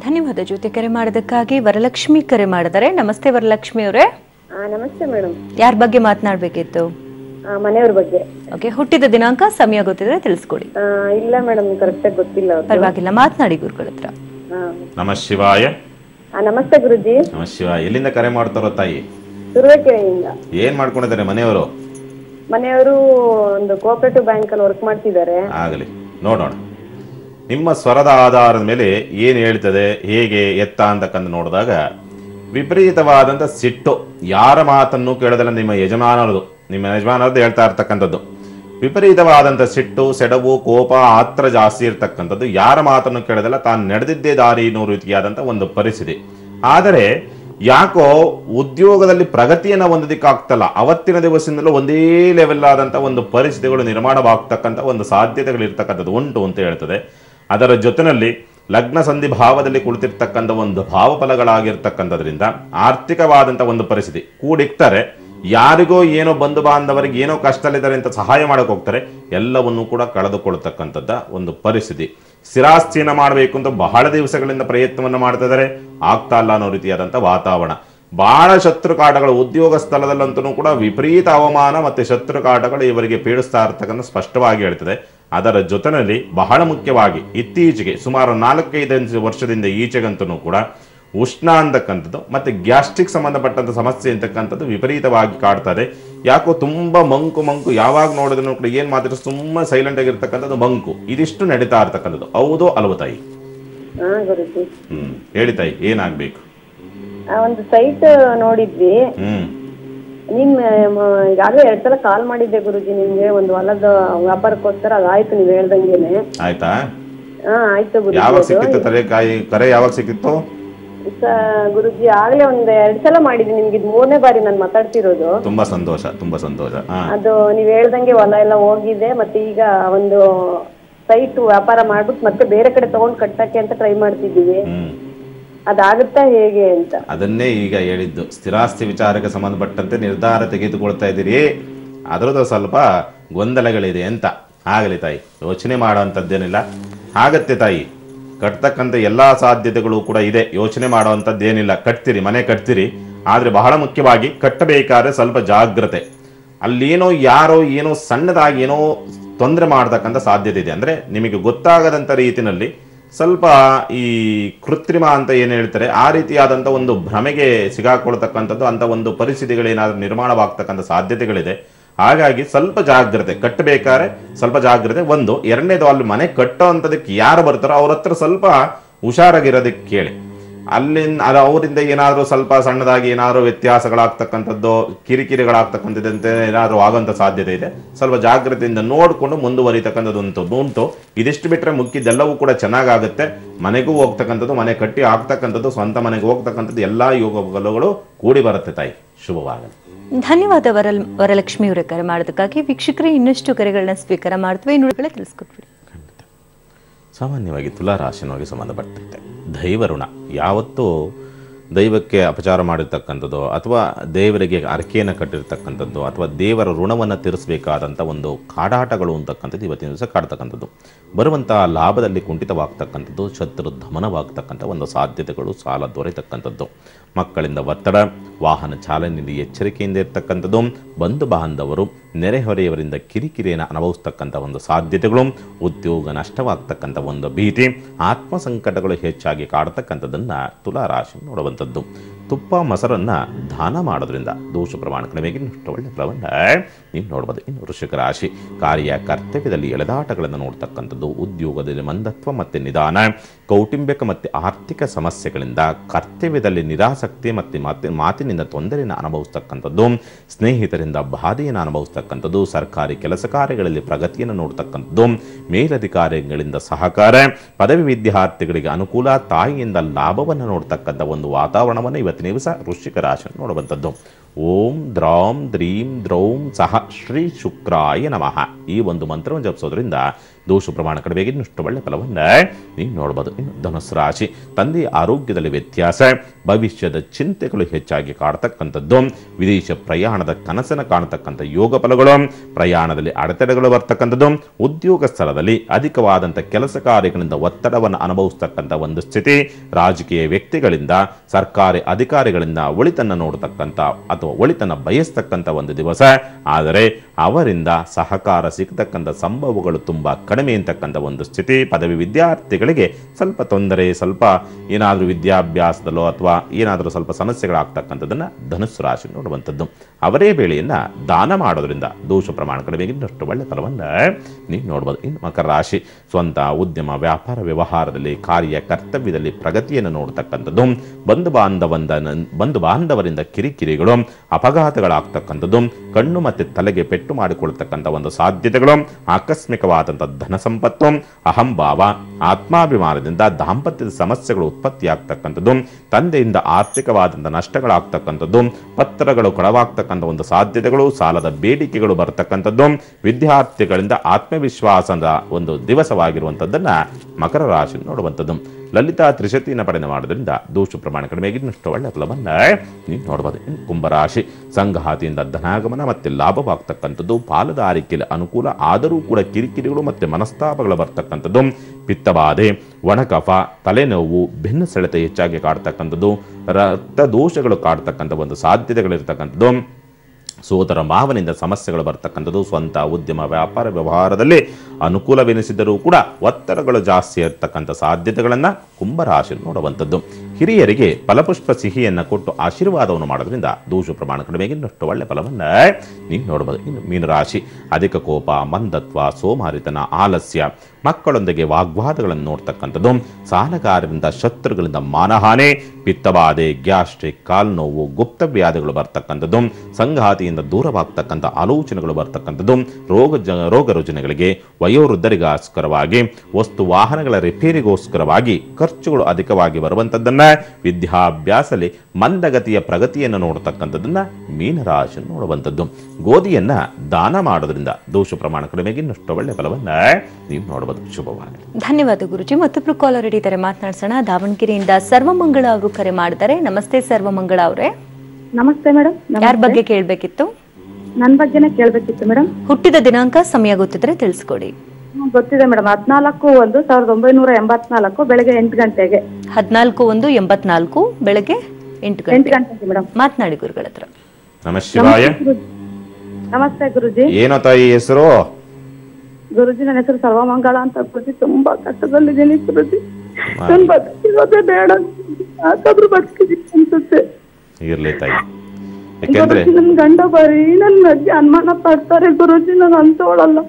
ಧನ್ಯವಾದ ಜ್ಯೋತಿ ಕರೆ ಮಾಡೋದಕ್ಕಾಗಿ ವರಲಕ್ಷ್ಮಿ ಕರೆ ಮಾಡಿದರೆ ನಮಸ್ತೆ ವರಲಕ್ಷ್ಮಿ ಅವರೇ ನಮಸ್ತೆ ಮೇಡಮ್ ಯಾರ ಬಗ್ಗೆ ಮಾತನಾಡಬೇಕಿತ್ತು ಮನೆಯವ್ರ ಬಗ್ಗೆ ಓಕೆ ಹುಟ್ಟಿದ ದಿನಾಂಕ ಸಮಯ ಗೊತ್ತಿದ್ರೆ ತಿಳಿಸ್ಕೊಡಿ ಇಲ್ಲ ಮೇಡಮ್ ಕರೆಕ್ಟಾಗಿ ಗೊತ್ತಿಲ್ಲ ಪರವಾಗಿಲ್ಲ ಮಾತನಾಡಿ ಗುರುಗಳ ಹತ್ರ ನಮ ಶಿವಾಯ ನಮಸ್ತೆ ಗುರುಜಿ ನಮ ಶಿವ ಎಲ್ಲಿಂದ ಕರೆ ಮಾಡ್ತಾರೋ ತಾಯಿ ತುರುವೇಕೆರೆಯಿಂದ ಏನ್ ಮಾಡ್ಕೊಂಡಿದ್ದಾರೆ ಮನೆಯವರು ಮನೆಯವರು ಒಂದು ಕೋಆಪರೇಟಿವ್ ಬ್ಯಾಂಕ್ ಅಲ್ಲಿ ವರ್ಕ್ ಮಾಡ್ತಿದ್ದಾರೆ ಆಗಲಿ ನೋಡೋಣ ನಿಮ್ಮ ಸ್ವರದ ಆಧಾರದ ಮೇಲೆ ಏನು ಹೇಳ್ತದೆ ಹೇಗೆ ಎತ್ತ ಅಂತಕ್ಕಂಥ ನೋಡಿದಾಗ ವಿಪರೀತವಾದಂತ ಸಿಟ್ಟು ಯಾರ ಮಾತನ್ನು ಕೇಳದಲ್ಲ ನಿಮ್ಮ ಯಜಮಾನರದು ನಿಮ್ಮ ಯಜಮಾನರದ್ದು ಹೇಳ್ತಾ ಇರ್ತಕ್ಕಂಥದ್ದು ವಿಪರೀತವಾದಂಥ ಸಿಟ್ಟು ಸೆಡವು ಕೋಪ ಆತ್ರ ಜಾಸ್ತಿ ಇರತಕ್ಕಂಥದ್ದು ಯಾರ ಮಾತನ್ನು ಕೇಳೋದಲ್ಲ ತಾನು ನಡೆದಿದ್ದೇ ದಾರಿ ಅನ್ನೋ ರೀತಿಯಾದಂಥ ಒಂದು ಪರಿಸ್ಥಿತಿ ಆದರೆ ಯಾಕೋ ಉದ್ಯೋಗದಲ್ಲಿ ಪ್ರಗತಿಯನ್ನು ಹೊಂದೋದಕ್ಕಾಗ್ತಲ್ಲ ಅವತ್ತಿನ ದಿವಸದಿಂದಲೂ ಒಂದೇ ಲೆವೆಲ್ ಆದಂಥ ಒಂದು ಪರಿಸ್ಥಿತಿಗಳು ನಿರ್ಮಾಣವಾಗ್ತಕ್ಕಂಥ ಒಂದು ಸಾಧ್ಯತೆಗಳು ಇರ್ತಕ್ಕಂಥದ್ದು ಉಂಟು ಅಂತ ಹೇಳ್ತದೆ ಅದರ ಜೊತೆಯಲ್ಲಿ ಲಗ್ನ ಸಂಧಿ ಭಾವದಲ್ಲಿ ಕುಳಿತಿರ್ತಕ್ಕಂಥ ಒಂದು ಭಾವಫಲಗಳಾಗಿರ್ತಕ್ಕಂಥದ್ರಿಂದ ಆರ್ಥಿಕವಾದಂಥ ಒಂದು ಪರಿಸ್ಥಿತಿ ಕೂಡಿಕ್ತಾರೆ ಯಾರಿಗೋ ಏನೋ ಬಂಧು ಬಾಂಧವರಿಗೆ ಏನೋ ಕಷ್ಟದಲ್ಲಿದ್ದಾರೆ ಅಂತ ಸಹಾಯ ಮಾಡೋಕೆ ಹೋಗ್ತಾರೆ ಎಲ್ಲವನ್ನೂ ಕೂಡ ಕಳೆದುಕೊಳ್ತಕ್ಕಂಥದ್ದ ಒಂದು ಪರಿಸ್ಥಿತಿ ಸ್ಥಿರಾಸ್ತಿಯನ್ನು ಮಾಡಬೇಕು ಅಂತ ಬಹಳ ದಿವಸಗಳಿಂದ ಪ್ರಯತ್ನವನ್ನು ಮಾಡ್ತಾ ಇದ್ದಾರೆ ಆಗ್ತಾ ಇಲ್ಲ ಅನ್ನೋ ರೀತಿಯಾದಂಥ ವಾತಾವರಣ ಬಹಳ ಶತ್ರು ಕಾಟಗಳು ಉದ್ಯೋಗ ಸ್ಥಳದಲ್ಲಂತೂ ಕೂಡ ವಿಪರೀತ ಅವಮಾನ ಮತ್ತು ಕಾಟಗಳು ಇವರಿಗೆ ಪೀಡಿಸ್ತಾ ಇರ್ತಕ್ಕಂಥ ಸ್ಪಷ್ಟವಾಗಿ ಹೇಳ್ತದೆ ಅದರ ಜೊತೆಯಲ್ಲಿ ಬಹಳ ಮುಖ್ಯವಾಗಿ ಇತ್ತೀಚೆಗೆ ಸುಮಾರು ನಾಲ್ಕೈದು ವರ್ಷದಿಂದ ಈಚೆಗಂತೂ ಕೂಡ ಉಷ್ಣ ಅಂತಕ್ಕಂಥದ್ದು ಮತ್ತೆ ಗ್ಯಾಸ್ಟ್ರಿಕ್ ಸಂಬಂಧಪಟ್ಟಂಥ ಸಮಸ್ಯೆ ಅಂತಕ್ಕಂಥದ್ದು ವಿಪರೀತವಾಗಿ ಕಾಡ್ತದೆ ಯಾಕೋ ತುಂಬ ಮಂಕು ಮಂಕು ಯಾವಾಗ ನೋಡಿದ್ರು ಕೂಡ ಏನು ಮಾತ್ರ ತುಂಬ ಸೈಲೆಂಟ್ ಆಗಿರ್ತಕ್ಕಂಥದ್ದು ಮಂಕು ಇದಿಷ್ಟು ನಡೀತಾ ಇರ್ತಕ್ಕಂಥದ್ದು ಹೌದು ಅಲ್ವ ತಾಯಿ ಹ್ಮ್ ಹೇಳಿ ತಾಯಿ ಏನಾಗಬೇಕು ಒಂದು ಸೈಟ್ ನೋಡಿದ್ವಿ ನಿಮ್ಮ ಈಗಾಗಲೇ ಎರಡು ಸಲ ಕಾಲ್ ಮಾಡಿದ್ದೆ ಗುರುಜಿ ನಿಮ್ಗೆ ಒಂದು ಹೊಲದ ವ್ಯಾಪಾರಕ್ಕೋಸ್ಕರ ಅದಾಯ್ತು ನೀವು ಹೇಳ್ದಂಗೆನೆ ಆಯ್ತಾ ಹಾ ಆಯ್ತು ಗುರುಜಿ ಯಾವಾಗ ಸಿಕ್ಕಿತ್ತು ತಲೆ ಕಾಯಿ ಕರೆ ಯಾವಾಗ ಸಿಕ್ಕಿತ್ತು ಗುರುಜಿ ಆಗ್ಲೇ ಒಂದ್ ಎರಡ್ ಸಲ ಮಾಡಿದ್ವಿ ನಿಮ್ಗೆ ಇದು ಮೂರನೇ ಬಾರಿ ನಾನು ಮಾತಾಡ್ತಿರೋದು ತುಂಬಾ ಸಂತೋಷ ತುಂಬಾ ಸಂತೋಷ ಅದು ನೀವ್ ಹೇಳ್ದಂಗೆ ಹೊಲ ಎಲ್ಲ ಹೋಗಿದೆ ಮತ್ತೆ ಈಗ ಒಂದು ಸೈಟ್ ವ್ಯಾಪಾರ ಮಾಡ್ಬಿಟ್ಟು ಮತ್ತೆ ಬೇರೆ ಕಡೆ ತಗೊಂಡ್ ಕಟ್ಟಕ್ಕೆ ಅಂತ ಟ್ರೈ ಮಾಡ್ತಿದ್ದೀವಿ ಅದಾಗುತ್ತಾ ಹೇಗೆ ಅಂತ ಅದನ್ನೇ ಈಗ ಹೇಳಿದ್ದು ಸ್ಥಿರಾಸ್ತಿ ವಿಚಾರಕ್ಕೆ ಸಂಬಂಧಪಟ್ಟಂತೆ ನಿರ್ಧಾರ ತೆಗೆದುಕೊಳ್ತಾ ಇದ್ದೀರಿ ಅದರದ್ದು ಸ್ವಲ್ಪ ಗೊಂದಲಗಳಿದೆ ಅಂತ ಆಗಲಿ ತಾಯಿ ಯೋಚನೆ ಮಾಡುವಂತದ್ದೇನಿಲ್ಲ ಆಗತ್ತೆ ತಾಯಿ ಕಟ್ತಕ್ಕಂಥ ಎಲ್ಲ ಸಾಧ್ಯತೆಗಳು ಕೂಡ ಇದೆ ಯೋಚನೆ ಮಾಡುವಂಥದ್ದು ಏನಿಲ್ಲ ಕಟ್ತೀರಿ ಮನೆ ಕಟ್ತೀರಿ ಆದರೆ ಬಹಳ ಮುಖ್ಯವಾಗಿ ಕಟ್ಟಬೇಕಾದ್ರೆ ಸ್ವಲ್ಪ ಜಾಗ್ರತೆ ಅಲ್ಲೇನೋ ಯಾರೋ ಏನೋ ಸಣ್ಣದಾಗಿ ಏನೋ ತೊಂದರೆ ಮಾಡತಕ್ಕಂಥ ಸಾಧ್ಯತೆ ಇದೆ ಅಂದರೆ ನಿಮಗೆ ಗೊತ್ತಾಗದಂಥ ರೀತಿಯಲ್ಲಿ ಸ್ವಲ್ಪ ಈ ಕೃತ್ರಿಮ ಅಂತ ಏನು ಹೇಳ್ತಾರೆ ಆ ರೀತಿಯಾದಂಥ ಒಂದು ಭ್ರಮೆಗೆ ಸಿಗಾಕೊಳ್ತಕ್ಕಂಥದ್ದು ಅಂಥ ಒಂದು ಪರಿಸ್ಥಿತಿಗಳೇನಾದ್ರೂ ನಿರ್ಮಾಣವಾಗ್ತಕ್ಕಂಥ ಸಾಧ್ಯತೆಗಳಿದೆ ಹಾಗಾಗಿ ಸ್ವಲ್ಪ ಜಾಗ್ರತೆ ಕಟ್ಟಬೇಕಾದ್ರೆ ಸ್ವಲ್ಪ ಜಾಗ್ರತೆ ಒಂದು ಎರಡನೇದು ಅಲ್ಲಿ ಮನೆ ಕಟ್ಟೋ ಅಂಥದಕ್ಕೆ ಯಾರು ಬರ್ತಾರೋ ಅವ್ರ ಹತ್ರ ಸ್ವಲ್ಪ ಹುಷಾರಾಗಿರೋದಕ್ಕೆ ಕೇಳಿ ಅಲ್ಲಿಂದ ಅವರಿಂದ ಏನಾದರೂ ಸ್ವಲ್ಪ ಸಣ್ಣದಾಗಿ ಏನಾದರೂ ವ್ಯತ್ಯಾಸಗಳಾಗ್ತಕ್ಕಂಥದ್ದು ಕಿರಿಕಿರಿಗಳಾಗ್ತಕ್ಕಂಥದ್ದಂತೆ ಏನಾದರೂ ಆಗೋಂಥ ಸಾಧ್ಯತೆ ಇದೆ ಸ್ವಲ್ಪ ಜಾಗ್ರತೆಯಿಂದ ನೋಡಿಕೊಂಡು ಮುಂದುವರಿತಕ್ಕಂಥದ್ದು ಉಂಟು ಉಂಟು ಇದಿಷ್ಟು ಬಿಟ್ಟರೆ ಮುಕ್ಕಿದ್ದೆಲ್ಲವೂ ಕೂಡ ಚೆನ್ನಾಗಾಗುತ್ತೆ ಮನೆಗೂ ಹೋಗ್ತಕ್ಕಂಥದ್ದು ಮನೆ ಕಟ್ಟಿ ಆಗ್ತಕ್ಕಂಥದ್ದು ಸ್ವಂತ ಮನೆಗೆ ಹೋಗ್ತಕ್ಕಂಥದ್ದು ಎಲ್ಲ ಯೋಗಗಳು ಕೂಡಿ ಬರುತ್ತೆ ತಾಯಿ ಶುಭವಾಗಲಿ ಧನ್ಯವಾದ ವರ ವರಲಕ್ಷ್ಮಿ ಅವರ ಕರೆ ಮಾಡೋದಕ್ಕಾಗಿ ವೀಕ್ಷಕರೇ ಇನ್ನಷ್ಟು ಕರೆಗಳನ್ನ ಸ್ವೀಕಾರ ಮಾಡ್ತವೆ ಇನ್ನು ತಿಳಿಸ್ಕೊಟ್ಬಿಡಿ ಸಾಮಾನ್ಯವಾಗಿ ತುಲಾ ರಾಶಿನವಾಗಿ ಸಂಬಂಧಪಟ್ಟಿರುತ್ತೆ ದೈವ ಯಾವತ್ತೂ ದೈವಕ್ಕೆ ಅಪಚಾರ ಮಾಡಿರ್ತಕ್ಕಂಥದ್ದು ಅಥವಾ ದೇವರಿಗೆ ಅರಕೆಯನ್ನು ಕಟ್ಟಿರ್ತಕ್ಕಂಥದ್ದು ಅಥವಾ ದೇವರ ಋಣವನ್ನು ತೀರಿಸಬೇಕಾದಂಥ ಒಂದು ಕಾಡಾಟಗಳು ಅಂತಕ್ಕಂಥದ್ದು ಇವತ್ತಿನ ದಿವಸ ಕಾಡ್ತಕ್ಕಂಥದ್ದು ಬರುವಂತಹ ಲಾಭದಲ್ಲಿ ಕುಂಠಿತವಾಗ್ತಕ್ಕಂಥದ್ದು ಶತ್ರು ಧಮನವಾಗ್ತಕ್ಕಂಥ ಒಂದು ಸಾಧ್ಯತೆಗಳು ಸಾಲ ದೊರೆತಕ್ಕಂಥದ್ದು ಮಕ್ಕಳಿಂದ ಒತ್ತಡ ವಾಹನ ಚಾಲನೆಯಲ್ಲಿ ಎಚ್ಚರಿಕೆಯಿಂದ ಇರ್ತಕ್ಕಂಥದ್ದು ಬಂಧು ಬಾಂಧವರು ನೆರೆಹೊರೆಯವರಿಂದ ಕಿರಿಕಿರಿಯನ್ನು ಅನುಭವಿಸ್ತಕ್ಕಂಥ ಒಂದು ಸಾಧ್ಯತೆಗಳು ಉದ್ಯೋಗ ನಷ್ಟವಾಗ್ತಕ್ಕಂಥ ಒಂದು ಭೀತಿ ಆತ್ಮ ಸಂಕಟಗಳು ಹೆಚ್ಚಾಗಿ ಕಾಡ್ತಕ್ಕಂಥದ್ದನ್ನು ತುಲಾರಾಶಿ ನೋಡುವಂಥದ್ದು ತುಪ್ಪ ಮೊಸರನ್ನು ದಾನ ಮಾಡೋದ್ರಿಂದ ದೋಷ ಪ್ರಮಾಣ ಕಡಿಮೆ ಇನ್ನಷ್ಟು ಒಳ್ಳೆ ಪ್ರವಣ ನೀವು ನೋಡ್ಬೋದು ಇನ್ನು ವೃಷಿಕ ರಾಶಿ ಕಾರ್ಯ ಕರ್ತವ್ಯದಲ್ಲಿ ಎಳೆದಾಟಗಳನ್ನು ನೋಡ್ತಕ್ಕಂಥದ್ದು ಉದ್ಯೋಗದಲ್ಲಿ ಮಂದತ್ವ ಮತ್ತು ನಿಧಾನ ಕೌಟುಂಬಿಕ ಮತ್ತು ಆರ್ಥಿಕ ಸಮಸ್ಯೆಗಳಿಂದ ಕರ್ತವ್ಯದಲ್ಲಿ ನಿರಾಸಕ್ತಿ ಮತ್ತು ಮಾತಿನಿಂದ ತೊಂದರೆಯನ್ನು ಅನುಭವಿಸ್ತಕ್ಕಂಥದ್ದು ಸ್ನೇಹಿತರಿಂದ ಬಾಧೆಯನ್ನು ಅನುಭವಿಸ್ತಕ್ಕಂಥ ನೋಡ್ತಕ್ಕಂಥದ್ದು ಸರ್ಕಾರಿ ಕೆಲಸ ಕಾರ್ಯಗಳಲ್ಲಿ ಪ್ರಗತಿಯನ್ನು ನೋಡ್ತಕ್ಕಂಥದ್ದು ಮೇಲಧಿಕಾರಿಗಳಿಂದ ಸಹಕಾರ ಪದವಿ ವಿದ್ಯಾರ್ಥಿಗಳಿಗೆ ಅನುಕೂಲ ತಾಯಿಯಿಂದ ಲಾಭವನ್ನು ನೋಡ್ತಕ್ಕಂಥ ಒಂದು ವಾತಾವರಣವನ್ನು ಇವತ್ತಿನ ದಿವಸ ವೃಶ್ಚಿಕ ರಾಶಿಯನ್ನು ನೋಡುವಂಥದ್ದು ಓಂ ದ್ರಾಂ ದ್ರೀಂ ದ್ರೌಂ ಸಹ ಶ್ರೀ ಶುಕ್ರಾಯ ನಮಃ ಈ ಒಂದು ಮಂತ್ರವನ್ನು ಜಪಿಸೋದ್ರಿಂದ ದೋಷ ಪ್ರಮಾಣ ಕಡಿಮೆ ಇನ್ನಷ್ಟು ಒಳ್ಳೆ ಫಲವನ್ನ ನೀವು ನೋಡ್ಬೋದು ಇನ್ನು ಧನುಸು ರಾಶಿ ತಂದೆಯ ಆರೋಗ್ಯದಲ್ಲಿ ವ್ಯತ್ಯಾಸ ಭವಿಷ್ಯದ ಚಿಂತೆಗಳು ಹೆಚ್ಚಾಗಿ ಕಾಡ್ತಕ್ಕಂಥದ್ದು ವಿದೇಶ ಪ್ರಯಾಣದ ಕನಸನ್ನು ಕಾಣತಕ್ಕಂಥ ಯೋಗ ಫಲಗಳು ಪ್ರಯಾಣದಲ್ಲಿ ಅಡೆತಡೆಗಳು ಬರ್ತಕ್ಕಂಥದ್ದು ಉದ್ಯೋಗ ಸ್ಥಳದಲ್ಲಿ ಅಧಿಕವಾದಂಥ ಕೆಲಸ ಕಾರ್ಯಗಳಿಂದ ಒತ್ತಡವನ್ನು ಅನುಭವಿಸ್ತಕ್ಕಂಥ ಒಂದು ಸ್ಥಿತಿ ರಾಜಕೀಯ ವ್ಯಕ್ತಿಗಳಿಂದ ಸರ್ಕಾರಿ ಅಧಿಕಾರಿಗಳಿಂದ ಒಳಿತನ್ನು ನೋಡತಕ್ಕಂಥ ಅಥವಾ ಒಳಿತನ್ನು ಬಯಸ್ತಕ್ಕಂಥ ಒಂದು ದಿವಸ ಆದರೆ ಅವರಿಂದ ಸಹಕಾರ ಸಿಗ್ತಕ್ಕಂಥ ಸಂಭವಗಳು ತುಂಬ ಕಡಿಮೆ ಅಂತಕ್ಕಂಥ ಒಂದು ಸ್ಥಿತಿ ಪದವಿ ವಿದ್ಯಾರ್ಥಿಗಳಿಗೆ ಸ್ವಲ್ಪ ತೊಂದರೆ ಸ್ವಲ್ಪ ಏನಾದರೂ ವಿದ್ಯಾಭ್ಯಾಸದಲ್ಲೋ ಅಥವಾ ಏನಾದರೂ ಸ್ವಲ್ಪ ಸಮಸ್ಯೆಗಳಾಗ್ತಕ್ಕಂಥದ್ದನ್ನು ಧನುಸ್ಸು ರಾಶಿ ನೋಡುವಂಥದ್ದು ಅವರೇ ಬೇಳೆಯನ್ನು ದಾನ ಮಾಡೋದ್ರಿಂದ ದೋಷ ಪ್ರಮಾಣ ಕಡಿಮೆ ಇನ್ನಷ್ಟು ಒಳ್ಳೆ ಫಲವನ್ನು ನೀವು ನೋಡ್ಬೋದು ಇನ್ನು ಮಕರ ರಾಶಿ ಸ್ವಂತ ಉದ್ಯಮ ವ್ಯಾಪಾರ ವ್ಯವಹಾರದಲ್ಲಿ ಕಾರ್ಯ ಕರ್ತವ್ಯದಲ್ಲಿ ಪ್ರಗತಿಯನ್ನು ನೋಡ್ತಕ್ಕಂಥದ್ದು ಬಂಧು ಬಾಂಧವಂದ ಬಂಧು ಬಾಂಧವರಿಂದ ಕಿರಿಕಿರಿಗಳು ಅಪಘಾತಗಳಾಗ್ತಕ್ಕಂಥದ್ದು ಕಣ್ಣು ಮತ್ತು ತಲೆಗೆ ಪೆಟ್ಟು ಮಾಡಿಕೊಳ್ತಕ್ಕಂಥ ಒಂದು ಸಾಧ್ಯತೆಗಳು ಆಕಸ್ಮಿಕವಾದಂಥ ಧನ ಸಂಪತ್ತು ಅಹಂಭಾವ ಆತ್ಮಾಭಿಮಾನದಿಂದ ದಾಂಪತ್ಯದ ಸಮಸ್ಯೆಗಳು ಉತ್ಪತ್ತಿಯಾಗ್ತಕ್ಕಂಥದ್ದು ತಂದೆಯಿಂದ ಆರ್ಥಿಕವಾದಂಥ ನಷ್ಟಗಳಾಗ್ತಕ್ಕಂಥದ್ದು ಪತ್ರಗಳು ಕೊಡವಾಗ್ತಕ್ಕಂಥ ಒಂದು ಸಾಧ್ಯತೆಗಳು ಸಾಲದ ಬೇಡಿಕೆಗಳು ಬರತಕ್ಕಂಥದ್ದು ವಿದ್ಯಾರ್ಥಿಗಳಿಂದ ಆತ್ಮವಿಶ್ವಾಸದ ಒಂದು ದಿವಸವಾಗಿರುವಂಥದ್ದನ್ನು ಮಕರ ರಾಶಿ ನೋಡುವಂಥದ್ದು ಲಲಿತಾ ತ್ರಿಶತಿನ ಪಡೆದ ಮಾಡೋದ್ರಿಂದ ದೋಷ ಪ್ರಮಾಣ ಕಡಿಮೆ ಆಗಿದ್ದಷ್ಟು ಒಳ್ಳೆ ಫಲವನ್ನ ನೀವು ನೋಡ್ಬೋದು ಕುಂಭರಾಶಿ ಸಂಘಾತಿಯಿಂದ ಧನಾಗಮನ ಮತ್ತು ಲಾಭವಾಗ್ತಕ್ಕಂಥದ್ದು ಆರೈಕೆಯಲ್ಲಿ ಅನುಕೂಲ ಆದರೂ ಕೂಡ ಕಿರಿಕಿರಿಗಳು ಮತ್ತು ಮನಸ್ತಾಪಗಳು ಬರ್ತಕ್ಕಂಥದ್ದು ಪಿತ್ತಬಾಧೆ ಒಣಕಫ ತಲೆನೋವು ಭಿನ್ನ ಸೆಳೆತ ಹೆಚ್ಚಾಗಿ ಕಾಡ್ತಕ್ಕಂಥದ್ದು ರಕ್ತ ದೋಷಗಳು ಕಾಡ್ತಕ್ಕಂಥ ಒಂದು ಸಾಧ್ಯತೆಗಳಿರ್ತಕ್ಕಂಥದ್ದು ಸೋದರ ಮಾವನಿಂದ ಸಮಸ್ಯೆಗಳು ಬರ್ತಕ್ಕಂಥದ್ದು ಸ್ವಂತ ಉದ್ಯಮ ವ್ಯಾಪಾರ ವ್ಯವಹಾರದಲ್ಲಿ ಅನುಕೂಲವೆನಿಸಿದ್ದರೂ ಕೂಡ ಒತ್ತಡಗಳು ಜಾಸ್ತಿ ಇರತಕ್ಕಂಥ ಸಾಧ್ಯತೆಗಳನ್ನು ಕುಂಭರಾಶಿ ನೋಡುವಂಥದ್ದು ಹಿರಿಯರಿಗೆ ಫಲಪುಷ್ಪ ಸಿಹಿಯನ್ನು ಕೊಟ್ಟು ಆಶೀರ್ವಾದವನ್ನು ಮಾಡೋದ್ರಿಂದ ದೋಷ ಪ್ರಮಾಣ ಕಡಿಮೆ ಇನ್ನಷ್ಟು ಒಳ್ಳೆ ಫಲವನ್ನು ನೀವು ನೋಡಬಹುದು ಇನ್ನು ಮೀನರಾಶಿ ಅಧಿಕ ಕೋಪ ಮಂದತ್ವ ಸೋಮಾರಿತನ ಆಲಸ್ಯ ಮಕ್ಕಳೊಂದಿಗೆ ವಾಗ್ವಾದಗಳನ್ನು ನೋಡ್ತಕ್ಕಂಥದ್ದು ಸಾಲಗಾರರಿಂದ ಶತ್ರುಗಳಿಂದ ಮಾನಹಾನಿ ಪಿತ್ತಬಾಧೆ ಗ್ಯಾಸ್ಟ್ರಿಕ್ ಕಾಲ್ನೋವು ಗುಪ್ತ ವ್ಯಾಧಿಗಳು ಬರ್ತಕ್ಕಂಥದ್ದು ಸಂಗಾತಿಯಿಂದ ದೂರವಾಗ್ತಕ್ಕಂಥ ಆಲೋಚನೆಗಳು ಬರ್ತಕ್ಕಂಥದ್ದು ರೋಗ ಜ ರೋಗ ರುಜಿನಗಳಿಗೆ ವಯೋವೃದ್ಧರಿಗೋಸ್ಕರವಾಗಿ ವಸ್ತು ವಾಹನಗಳ ರಿಪೇರಿಗೋಸ್ಕರವಾಗಿ ಖರ್ಚುಗಳು ಅಧಿಕವಾಗಿ ಬರುವಂಥದ್ದನ್ನು ವಿದ್ಯಾಭ್ಯಾಸಲಿ ಮಂದಗತಿಯ ಪ್ರಗತಿಯನ್ನು ನೋಡತಕ್ಕಂಥದ್ದನ್ನು ಮೀನರಾಶಿ ನೋಡುವಂಥದ್ದು ಗೋಧಿಯನ್ನು ದಾನ ಮಾಡೋದ್ರಿಂದ ದೋಷ ಪ್ರಮಾಣ ಕಡಿಮೆಗೆ ಇನ್ನಷ್ಟು ಒಳ್ಳೆಯ ಫಲವನ್ನು ನೀವು ನೋಡಬಹುದು ಧನ್ಯವಾದ ಶುಭವಾಗಲಿ ಧನ್ಯವಾದ ಗುರುಜಿ ಮತ್ತೊಬ್ರು ಕಾಲರ್ ಇದ್ದಾರೆ ಮಾತನಾಡ್ಸೋಣ ದಾವಣಗೆರೆಯಿಂದ ಸರ್ವಮಂಗಳ ಅವರು ಕರೆ ಮಾಡಿದ್ದಾರೆ ನಮಸ್ತೆ ಸರ್ವಮಂಗಳ ಅವರೇ ನಮಸ್ತೆ ಮೇಡಮ್ ಯಾರ ಬಗ್ಗೆ ಕೇಳಬೇಕಿತ್ತು ನನ್ನ ಬಗ್ಗೆನೇ ಕೇಳಬೇಕಿತ್ತು ಮೇಡಮ್ ಹುಟ್ಟಿದ ದಿನಾಂಕ ಸಮಯ ಗೊತ್ತಿದ್ರೆ ತಿಳಿಸ್ಕೊಡಿ ಗೊತ್ತಿದೆ ಮೇಡಮ್ ಹದಿನಾಲ್ಕು ಒಂದು ಸಾವಿರದ ಒಂಬೈನೂರ ಎಂಬತ್ನಾಲ್ಕು ಬೆಳಗ್ಗೆ ಎಂಟು ಗಂಟೆಗೆ ಹದಿನಾಲ್ಕು ಒಂದು ಎಂಬತ್ನಾಲ್ಕು ಬೆಳಗ್ಗೆ ಎಂಟು ಗಂಟೆ ಮೇಡಮ್ ಮಾತನಾಡಿ ಗುರುಗಳ ಹತ್ರ ನಮಸ್ತೆ ಗುರುಜಿ ಏನೋ ತಾಯಿ ಹೆಸರು ಗುರುಜಿ ನನ್ನ ಹೆಸರು ಸರ್ವಮಂಗಳ ಅಂತ ಗುರುಜಿ ತುಂಬಾ ಕಷ್ಟದಲ್ಲಿದ್ದೀನಿ ಗುರುಜಿ ಬದುಕಿರೋದೇ ಬೇಡ ಯಾಕಾದ್ರೂ ಬದುಕಿದ್ದೀನಿ ಅನ್ಸುತ್ತೆ ಇರ್ಲಿ ತಾಯಿ ನನ್ ಗಂಡ ಬರೀ ನನ್ ಬಗ್ಗೆ ಅನುಮಾನ ಪಡ್ತಾರೆ ಗುರುಜಿ ನಾನು ಅಂತೋಳಲ್ಲ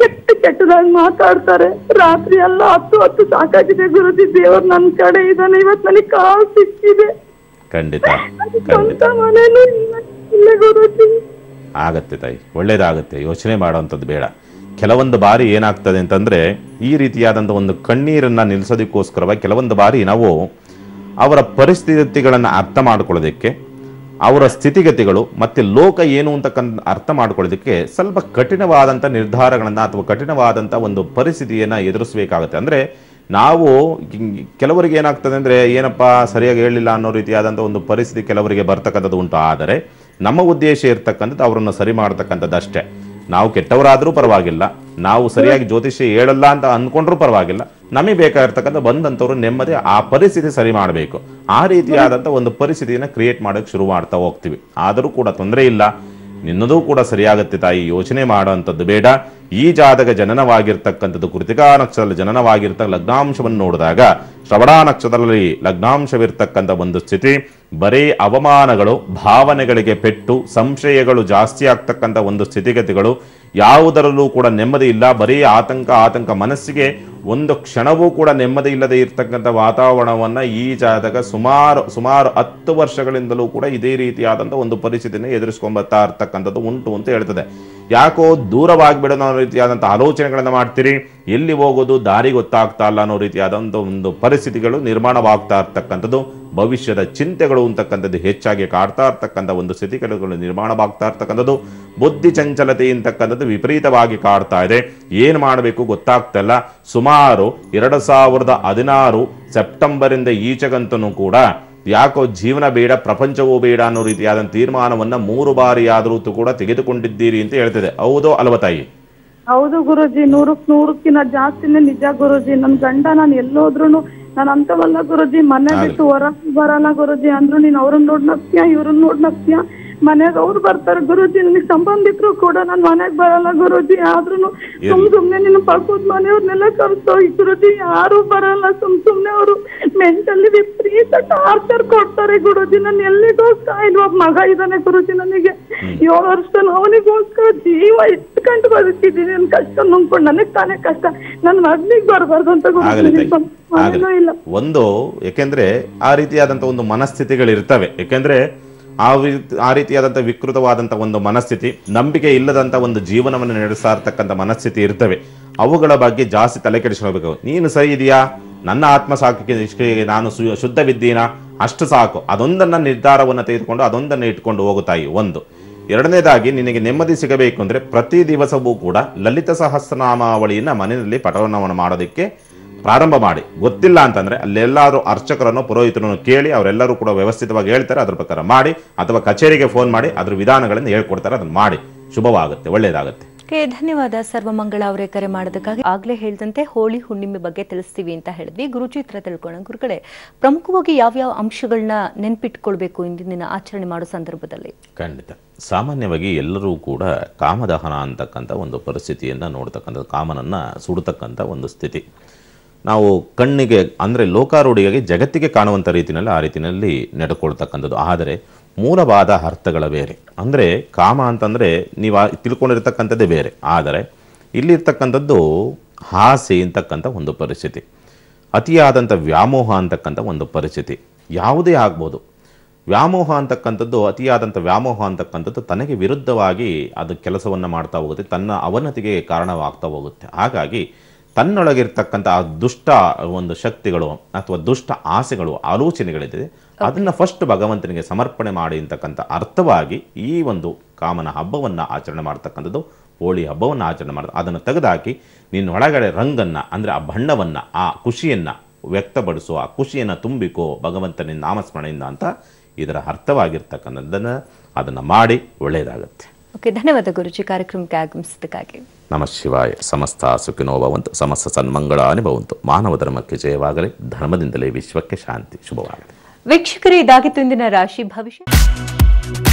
ಕೆಟ್ಟ ಕೆಟ್ಟದಾಗಿ ಮಾತಾಡ್ತಾರೆ ರಾತ್ರಿ ಎಲ್ಲ ಹತ್ತು ಹತ್ತು ಸಾಕಾಗಿದೆ ಗುರುಜಿ ದೇವ್ರ ನನ್ ಕಡೆ ಇದಾನೆ ಇವತ್ ನನಗೆ ಕಾಲ್ ಸಿಕ್ಕಿದೆ ಖಂಡಿತ ಸ್ವಂತ ಮನೇನು ಇಲ್ಲ ಗುರುಜಿ ಆಗತ್ತೆ ತಾಯಿ ಒಳ್ಳೇದಾಗತ್ತೆ ಯೋಚನೆ ಮಾಡೋಂಥದ್ದು ಬೇಡ ಕೆಲವೊಂದು ಬಾರಿ ಏನಾಗ್ತದೆ ಅಂತಂದರೆ ಈ ರೀತಿಯಾದಂಥ ಒಂದು ಕಣ್ಣೀರನ್ನು ನಿಲ್ಲಿಸೋದಕ್ಕೋಸ್ಕರವಾಗಿ ಕೆಲವೊಂದು ಬಾರಿ ನಾವು ಅವರ ಪರಿಸ್ಥಿತಿಗಳನ್ನು ಅರ್ಥ ಮಾಡ್ಕೊಳ್ಳೋದಕ್ಕೆ ಅವರ ಸ್ಥಿತಿಗತಿಗಳು ಮತ್ತು ಲೋಕ ಏನು ಅಂತಕ್ಕಂಥ ಅರ್ಥ ಮಾಡ್ಕೊಳ್ಳೋದಕ್ಕೆ ಸ್ವಲ್ಪ ಕಠಿಣವಾದಂಥ ನಿರ್ಧಾರಗಳನ್ನು ಅಥವಾ ಕಠಿಣವಾದಂಥ ಒಂದು ಪರಿಸ್ಥಿತಿಯನ್ನು ಎದುರಿಸಬೇಕಾಗತ್ತೆ ಅಂದರೆ ನಾವು ಕೆಲವರಿಗೆ ಏನಾಗ್ತದೆ ಅಂದರೆ ಏನಪ್ಪ ಸರಿಯಾಗಿ ಹೇಳಿಲ್ಲ ಅನ್ನೋ ರೀತಿಯಾದಂಥ ಒಂದು ಪರಿಸ್ಥಿತಿ ಕೆಲವರಿಗೆ ಬರ್ತಕ್ಕಂಥದ್ದು ಉಂಟು ಆದರೆ ನಮ್ಮ ಉದ್ದೇಶ ಇರ್ತಕ್ಕಂಥದ್ದು ಅವರನ್ನು ಸರಿ ಮಾಡ್ತಕ್ಕಂಥದ್ದು ಅಷ್ಟೇ ನಾವು ಕೆಟ್ಟವರಾದರೂ ಪರವಾಗಿಲ್ಲ ನಾವು ಸರಿಯಾಗಿ ಜ್ಯೋತಿಷ್ಯ ಹೇಳಲ್ಲ ಅಂತ ಅಂದ್ಕೊಂಡ್ರೂ ಪರವಾಗಿಲ್ಲ ನಮಗೆ ಬೇಕಾಗಿರ್ತಕ್ಕಂಥ ಬಂದಂಥವ್ರು ನೆಮ್ಮದಿ ಆ ಪರಿಸ್ಥಿತಿ ಸರಿ ಮಾಡಬೇಕು ಆ ರೀತಿಯಾದಂಥ ಒಂದು ಪರಿಸ್ಥಿತಿಯನ್ನು ಕ್ರಿಯೇಟ್ ಮಾಡೋಕ್ಕೆ ಶುರು ಮಾಡ್ತಾ ಹೋಗ್ತೀವಿ ಆದರೂ ಕೂಡ ತೊಂದರೆ ಇಲ್ಲ ನಿನ್ನದೂ ಕೂಡ ಸರಿಯಾಗುತ್ತೆ ತಾಯಿ ಯೋಚನೆ ಮಾಡುವಂಥದ್ದು ಬೇಡ ಈ ಜಾತಕ ಜನನವಾಗಿರ್ತಕ್ಕಂಥದ್ದು ಕೃತಿಕಾ ನಕ್ಷತ್ರದಲ್ಲಿ ಜನನವಾಗಿರ್ತಕ್ಕ ಲಗ್ನಾಂಶವನ್ನು ನೋಡಿದಾಗ ಶ್ರವಣ ನಕ್ಷತ್ರದಲ್ಲಿ ಲಗ್ನಾಂಶವಿರ್ತಕ್ಕಂಥ ಒಂದು ಸ್ಥಿತಿ ಬರೀ ಅವಮಾನಗಳು ಭಾವನೆಗಳಿಗೆ ಪೆಟ್ಟು ಸಂಶಯಗಳು ಜಾಸ್ತಿ ಆಗ್ತಕ್ಕಂಥ ಒಂದು ಸ್ಥಿತಿಗತಿಗಳು ಯಾವುದರಲ್ಲೂ ಕೂಡ ನೆಮ್ಮದಿ ಇಲ್ಲ ಬರೀ ಆತಂಕ ಆತಂಕ ಮನಸ್ಸಿಗೆ ಒಂದು ಕ್ಷಣವೂ ಕೂಡ ನೆಮ್ಮದಿ ಇಲ್ಲದೆ ಇರತಕ್ಕಂಥ ವಾತಾವರಣವನ್ನು ಈ ಜಾತಕ ಸುಮಾರು ಸುಮಾರು ಹತ್ತು ವರ್ಷಗಳಿಂದಲೂ ಕೂಡ ಇದೇ ರೀತಿಯಾದಂಥ ಒಂದು ಪರಿಸ್ಥಿತಿನ ಎದುರಿಸ್ಕೊಂಬತ್ತಾ ಇರ್ತಕ್ಕಂಥದ್ದು ಉಂಟು ಅಂತ ಹೇಳ್ತದೆ ಯಾಕೋ ದೂರವಾಗಿಬಿಡೋ ರೀತಿಯಾದಂಥ ಆಲೋಚನೆಗಳನ್ನು ಮಾಡ್ತೀರಿ ಎಲ್ಲಿ ಹೋಗೋದು ದಾರಿ ಗೊತ್ತಾಗ್ತಾ ಇಲ್ಲ ಅನ್ನೋ ರೀತಿಯಾದಂಥ ಒಂದು ಪರಿಸ್ಥಿತಿಗಳು ನಿರ್ಮಾಣವಾಗ್ತಾ ಇರ್ತಕ್ಕಂಥದ್ದು ಭವಿಷ್ಯದ ಚಿಂತೆಗಳು ಅಂತಕ್ಕಂಥದ್ದು ಹೆಚ್ಚಾಗಿ ಕಾಡ್ತಾ ಇರ್ತಕ್ಕಂಥ ಒಂದು ಸ್ಥಿತಿಗಳು ನಿರ್ಮಾಣವಾಗ್ತಾ ಇರ್ತಕ್ಕಂಥದ್ದು ಬುದ್ಧಿ ಚಂಚಲತೆ ಅಂತಕ್ಕಂಥದ್ದು ವಿಪರೀತವಾಗಿ ಕಾಡ್ತಾ ಇದೆ ಏನು ಮಾಡಬೇಕು ಗೊತ್ತಾಗ್ತಲ್ಲ ಸುಮಾರು ಎರಡು ಸಾವಿರದ ಹದಿನಾರು ಸೆಪ್ಟೆಂಬರಿಂದ ಈಚೆಗಂತೂ ಕೂಡ ಯಾಕೋ ಜೀವನ ಬೇಡ ಪ್ರಪಂಚವೂ ಬೇಡ ಅನ್ನೋ ರೀತಿಯಾದ ತೀರ್ಮಾನವನ್ನು ಮೂರು ಬಾರಿಯಾದರೂ ಕೂಡ ತೆಗೆದುಕೊಂಡಿದ್ದೀರಿ ಅಂತ ಹೇಳ್ತಿದೆ ಹೌದೋ ಅಲ್ವ ತಾಯಿ ಹೌದು ಗುರುಜಿ ನೂರಕ್ ನೂರಕ್ಕಿಂತ ಜಾಸ್ತಿನೇ ನಿಜ ಗುರುಜಿ ನನ್ ಗಂಡ ನಾನು ಎಲ್ಲೋದ್ರು ನಾನು ಅಂತವಲ್ಲ ಗುರುಜಿ ಮನೆ ಬಿಟ್ಟು ಹೊರ ಬರಲ್ಲ ಗುರುಜಿ ಅಂದ್ರು ನೀನ್ ಅವ್ರನ್ನ ನೋಡ್ ನಗ್ತೀಯ ಇವ್ರನ್ನ ನೋಡ್ ಮನೆಯಾಗ ಅವ್ರು ಬರ್ತಾರೆ ಗುರುಜಿ ನಿನ್ಗೆ ಸಂಬಂಧಿಕರು ಕೂಡ ನಾನು ಮನೆಗ್ ಬರಲ್ಲ ಗುರುಜಿ ಆದ್ರೂ ಸುಮ್ ಸುಮ್ನೆ ನಿನ್ನ ಪಕ್ಕದ ಮನೆಯವ್ರನ್ನೆಲ್ಲ ಕರ್ಸೋ ಗುರುಜಿ ಯಾರು ಬರಲ್ಲ ಸುಮ್ ಸುಮ್ನೆ ಅವರು ಮೆಂಟಲಿ ವಿಪರೀತ ಟಾರ್ಚರ್ ಕೊಡ್ತಾರೆ ಗುರುಜಿ ನನ್ ಎಲ್ಲಿಗೋಸ್ಕರ ಇಲ್ವಾ ಮಗ ಇದಾನೆ ಗುರುಜಿ ನನಗೆ ಏಳು ವರ್ಷ ಅವನಿಗೋಸ್ಕರ ಜೀವ ಇಟ್ಕೊಂಡು ಬದುಕಿದ್ದೀನಿ ನನ್ ಕಷ್ಟ ನುಂಗ್ಕೊಂಡು ನನಗ್ ತಾನೇ ಕಷ್ಟ ನನ್ ಮಗ್ನಿಗ್ ಬರಬಾರ್ದು ಅಂತ ಗುರುಜಿ ಒಂದು ಯಾಕೆಂದ್ರೆ ಆ ರೀತಿಯಾದಂತ ಒಂದು ಮನಸ್ಥಿತಿಗಳು ಇರ್ತವೆ ಯಾಕೆಂದ್ರೆ ಆ ಆ ರೀತಿಯಾದಂಥ ವಿಕೃತವಾದಂಥ ಒಂದು ಮನಸ್ಥಿತಿ ನಂಬಿಕೆ ಇಲ್ಲದಂಥ ಒಂದು ಜೀವನವನ್ನು ನಡೆಸ್ತಾ ಇರ್ತಕ್ಕಂಥ ಮನಸ್ಥಿತಿ ಇರ್ತವೆ ಅವುಗಳ ಬಗ್ಗೆ ಜಾಸ್ತಿ ತಲೆ ಕೆಡಿಸ್ಕೊಳ್ಬೇಕು ನೀನು ಸರಿ ಇದೆಯಾ ನನ್ನ ಆತ್ಮ ಸಾಕಿಗೆ ನಾನು ವಿದ್ಯೀನ ಅಷ್ಟು ಸಾಕು ಅದೊಂದನ್ನು ನಿರ್ಧಾರವನ್ನು ತೆಗೆದುಕೊಂಡು ಅದೊಂದನ್ನು ಇಟ್ಕೊಂಡು ಹೋಗುತ್ತಾಯಿ ಒಂದು ಎರಡನೇದಾಗಿ ನಿನಗೆ ನೆಮ್ಮದಿ ಸಿಗಬೇಕು ಅಂದರೆ ಪ್ರತಿ ದಿವಸವೂ ಕೂಡ ಲಲಿತ ಸಹಸ್ರನಾಮಾವಳಿಯನ್ನು ಮನೆಯಲ್ಲಿ ಪಠನವನ್ನು ಮಾಡೋದಕ್ಕೆ ಪ್ರಾರಂಭ ಮಾಡಿ ಗೊತ್ತಿಲ್ಲ ಅಂತಂದ್ರೆ ಅಲ್ಲೆಲ್ಲಾದರೂ ಅರ್ಚಕರನ್ನು ಪುರೋಹಿತರನ್ನು ಕೇಳಿ ಅವರೆಲ್ಲರೂ ಕೂಡ ವ್ಯವಸ್ಥಿತವಾಗಿ ಹೇಳ್ತಾರೆ ಅದ್ರ ಪ್ರಕಾರ ಮಾಡಿ ಅಥವಾ ಕಚೇರಿಗೆ ಫೋನ್ ಮಾಡಿ ಅದ್ರ ವಿಧಾನಗಳನ್ನು ಹೇಳ್ಕೊಡ್ತಾರೆ ಅದನ್ನು ಮಾಡಿ ಶುಭವಾಗುತ್ತೆ ಒಳ್ಳೆಯದಾಗುತ್ತೆ ಧನ್ಯವಾದ ಸರ್ವಮಂಗಳ ಅವರೇ ಕರೆ ಮಾಡೋದಕ್ಕಾಗಿ ಆಗ್ಲೇ ಹೇಳಿದಂತೆ ಹೋಳಿ ಹುಣ್ಣಿಮೆ ಬಗ್ಗೆ ತಿಳಿಸ್ತೀವಿ ಅಂತ ಹೇಳಿದ್ವಿ ಗುರುಚಿತ್ರ ತಿಳ್ಕೊಳ್ಳೋಣ ಗುರುಗಳೇ ಪ್ರಮುಖವಾಗಿ ಯಾವ್ಯಾವ ಅಂಶಗಳನ್ನ ನೆನ್ಪಿಟ್ಕೊಳ್ಬೇಕು ಇಂದಿನ ಆಚರಣೆ ಮಾಡೋ ಸಂದರ್ಭದಲ್ಲಿ ಖಂಡಿತ ಸಾಮಾನ್ಯವಾಗಿ ಎಲ್ಲರೂ ಕೂಡ ಕಾಮದಹನ ಅಂತಕ್ಕಂಥ ಒಂದು ಪರಿಸ್ಥಿತಿಯನ್ನ ನೋಡ್ತಕ್ಕಂಥ ಕಾಮನನ್ನ ಸುಡತಕ್ಕಂಥ ಒಂದು ಸ್ಥಿತಿ ನಾವು ಕಣ್ಣಿಗೆ ಅಂದರೆ ಲೋಕಾರೂಢಿಯಾಗಿ ಜಗತ್ತಿಗೆ ಕಾಣುವಂಥ ರೀತಿಯಲ್ಲಿ ಆ ರೀತಿಯಲ್ಲಿ ನಡ್ಕೊಳ್ತಕ್ಕಂಥದ್ದು ಆದರೆ ಮೂಲವಾದ ಅರ್ಥಗಳ ಬೇರೆ ಅಂದರೆ ಕಾಮ ಅಂತಂದರೆ ನೀವು ತಿಳ್ಕೊಂಡಿರ್ತಕ್ಕಂಥದ್ದೇ ಬೇರೆ ಆದರೆ ಇಲ್ಲಿರ್ತಕ್ಕಂಥದ್ದು ಹಾಸೆ ಅಂತಕ್ಕಂಥ ಒಂದು ಪರಿಸ್ಥಿತಿ ಅತಿಯಾದಂಥ ವ್ಯಾಮೋಹ ಅಂತಕ್ಕಂಥ ಒಂದು ಪರಿಸ್ಥಿತಿ ಯಾವುದೇ ಆಗ್ಬೋದು ವ್ಯಾಮೋಹ ಅಂತಕ್ಕಂಥದ್ದು ಅತಿಯಾದಂಥ ವ್ಯಾಮೋಹ ಅಂತಕ್ಕಂಥದ್ದು ತನಗೆ ವಿರುದ್ಧವಾಗಿ ಅದು ಕೆಲಸವನ್ನು ಮಾಡ್ತಾ ಹೋಗುತ್ತೆ ತನ್ನ ಅವನತಿಗೆ ಕಾರಣವಾಗ್ತಾ ಹೋಗುತ್ತೆ ಹಾಗಾಗಿ ತನ್ನೊಳಗಿರ್ತಕ್ಕಂಥ ಆ ದುಷ್ಟ ಒಂದು ಶಕ್ತಿಗಳು ಅಥವಾ ದುಷ್ಟ ಆಸೆಗಳು ಆಲೋಚನೆಗಳಿದೆ ಅದನ್ನು ಫಸ್ಟ್ ಭಗವಂತನಿಗೆ ಸಮರ್ಪಣೆ ಮಾಡಿ ಅಂತಕ್ಕಂಥ ಅರ್ಥವಾಗಿ ಈ ಒಂದು ಕಾಮನ ಹಬ್ಬವನ್ನು ಆಚರಣೆ ಮಾಡ್ತಕ್ಕಂಥದ್ದು ಹೋಳಿ ಹಬ್ಬವನ್ನು ಆಚರಣೆ ಮಾಡೋದು ಅದನ್ನು ತೆಗೆದುಹಾಕಿ ನಿನ್ನ ಒಳಗಡೆ ರಂಗನ್ನು ಅಂದರೆ ಆ ಬಣ್ಣವನ್ನು ಆ ಖುಷಿಯನ್ನು ವ್ಯಕ್ತಪಡಿಸುವ ಆ ಖುಷಿಯನ್ನು ತುಂಬಿಕೋ ಭಗವಂತನ ನಾಮಸ್ಮರಣೆಯಿಂದ ಅಂತ ಇದರ ಅರ್ಥವಾಗಿರ್ತಕ್ಕಂಥದ್ದನ್ನು ಅದನ್ನು ಮಾಡಿ ಒಳ್ಳೆಯದಾಗುತ್ತೆ ಓಕೆ ಧನ್ಯವಾದ ಗುರುಜಿ ಕಾರ್ಯಕ್ರಮಕ್ಕೆ ಆಗಮಿಸಿದ್ದಕ್ಕಾಗಿ ನಮಃ ಶಿವಾಯ ಸಮಸ್ತ ಸುಖಿನೋ ಭವಂತು ಸಮಸ್ತ ಸನ್ಮಂಗಳ ಅನುಭವಂತು ಮಾನವ ಧರ್ಮಕ್ಕೆ ಜಯವಾಗಲಿ ಧರ್ಮದಿಂದಲೇ ವಿಶ್ವಕ್ಕೆ ಶಾಂತಿ ಶುಭವಾಗಲಿ ವೀಕ್ಷಕರೇ ಇದಾಗಿತ್ತು ಇಂದಿನ ರಾಶಿ ಭವಿಷ್ಯ